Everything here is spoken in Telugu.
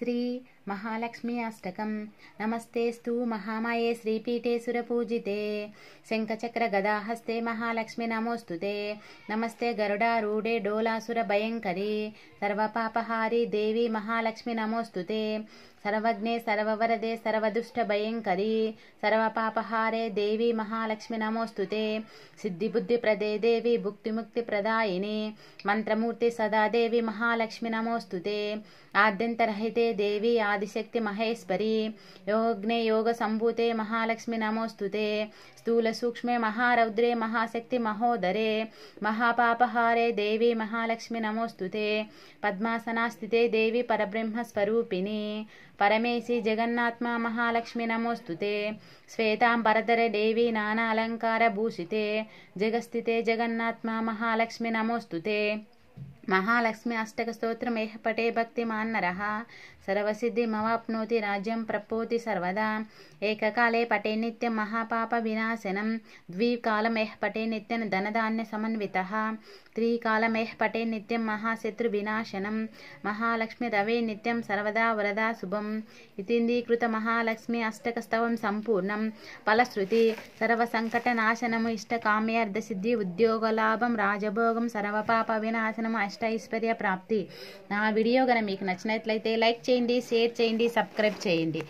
శ్రీ మహాలక్ష్మీ అష్టకం నమస్తేస్తు మహామాయే శ్రీపీఠే సురపూజితే శంఖచక్ర గదాహస్తే మహాలక్ష్మి నమోస్తుతే నమస్తే గరుడారూఢే డోలాసుర భయంకరి సర్వపాపహారి దేవి మహాలక్ష్మి నమోస్తుతే సర్వజ్ఞే సర్వవరదే సర్వదుష్ట భయంకరి సర్వపాపహారే దేవి మహాలక్ష్మి నమోస్తుతే ప్రదే దేవి భుక్తిముక్తి ప్రదాయిని మంత్రమూర్తి సదాదేవి మహాలక్ష్మి నమోస్తుతే ఆద్యంతరహితే దేవి ఆదిశక్తి మహేశ్వరి యోగ్నే యోగ సంభూతే మహాలక్ష్మి నమోస్తుతే స్థూల సూక్ష్మే మహారౌద్రే మహాశక్తి మహోదరే మహాపాపహారే దేవి మహాలక్ష్మి నమోస్తుతే పద్మాసనాస్థితే దేవి పరబ్రహ్మస్వరూపిణి పరమేశి జగన్నాత్మ మహాలక్ష్మి నమోస్తుతే శ్వేతాంబరధర దేవి భూషితే జగస్థితే జగన్నాత్మ మహాలక్ష్మి నమోస్తుతే మహాలక్ష్మి అష్టక స్తోత్రం ఏహ పటే భక్తిమాన్నర సర్వసిద్ధి మవాప్నోతి రాజ్యం ప్రపోతి సర్వదా ఏకకాలే పటే నిత్యం మహాపాప వినాశనం ద్వికాలమేహ పటే నిత్యం ధనధాన్య సమన్విత త్రికాలమేహ పటే నిత్యం మహాశత్రు వినాశనం మహాలక్ష్మి రవే నిత్యం సర్వదా వరదా శుభం ఇతిందీకృత మహాలక్ష్మి అష్టక స్తవం సంపూర్ణం ఫలశ్రుతి సర్వసంకటనాశనము ఇష్టకామ్యార్థసిద్ధి ఉద్యోగలాభం రాజభోగం సర్వపాప వినాశనం అష్ట అష్ట ఐశ్వర్య ప్రాప్తి నా వీడియో కనుక మీకు నచ్చినట్లయితే లైక్ చేయండి షేర్ చేయండి సబ్స్క్రైబ్ చేయండి